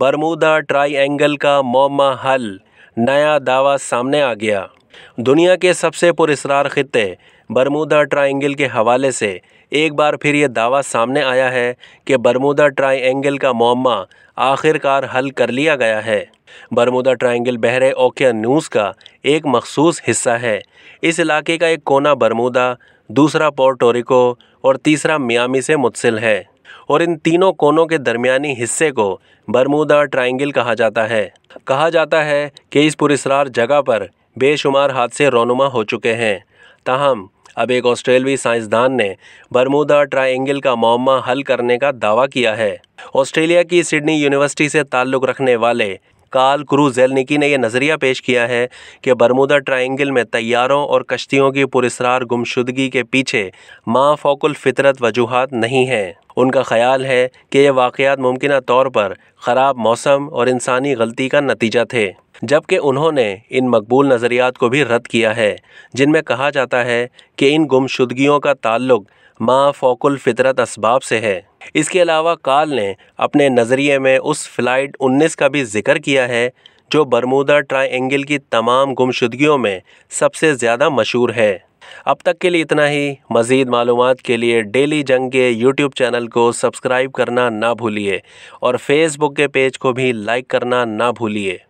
Bermuda triangle का मोमा हल नया दावा सामने आ गया दुनिया के सबसे पुरस्ार ख़त्े बरमूदा ट्राइंगल के हवाले से एक बार फिर यह दावा सामने आया है कि बरमूदा ट्राइंगल का मोमा आखिरकार हल कर लिया गया है बरमूदा ट्राइंगल बहरे ओकिया न्यूज़ का एक मखसूस हिस्सा है इस इलाके का एक कोना बरमूदा दूसरा पोर्टोरिको और तीसरा मियामी से मुतसिल है और इन तीनों कोनों के दरमियानी हिस्से को बरमूदा ट्राइंगल कहा जाता है कहा जाता है कि इस पुरस्ार जगह पर बेशुमार हादसे रोनुमा हो चुके हैं ताहम अब एक ऑस्ट्रेलवी साइंसदान ने बरमूदा ट्राइंगल का मामा हल करने का दावा किया है ऑस्ट्रेलिया की सिडनी यूनिवर्सिटी से ताल्लुक़ रखने वाले कार्ल क्रू जेलनिकी ने यह नज़रिया पेश किया है कि बरमुदा ट्राइंगल में तैयारों और कश्तियों की पुरस्ार गुमशुदगी के पीछे माँ फोकुल फितरत वजूहत नहीं हैं उनका ख्याल है कि ये वाक़ मुमकिन तौर पर ख़राब मौसम और इंसानी गलती का नतीजा थे जबकि उन्होंने इन मकबूल नज़रियात को भी रद्द किया है जिनमें कहा जाता है कि इन गुमशुदगियों का ताल्लुक़ माँ फ़ोकुल फ़ितरत इसबाब से है इसके अलावा काल ने अपने नज़रिए में उस फ़्लाइट 19 का भी जिक्र किया है जो बरमूदा एंगल की तमाम गुमशुदगियों में सबसे ज़्यादा मशहूर है अब तक के लिए इतना ही मज़ीद मालूम के लिए डेली जंग के यूट्यूब चैनल को सब्सक्राइब करना ना भूलिए और फेसबुक के पेज को भी लाइक करना ना भूलिए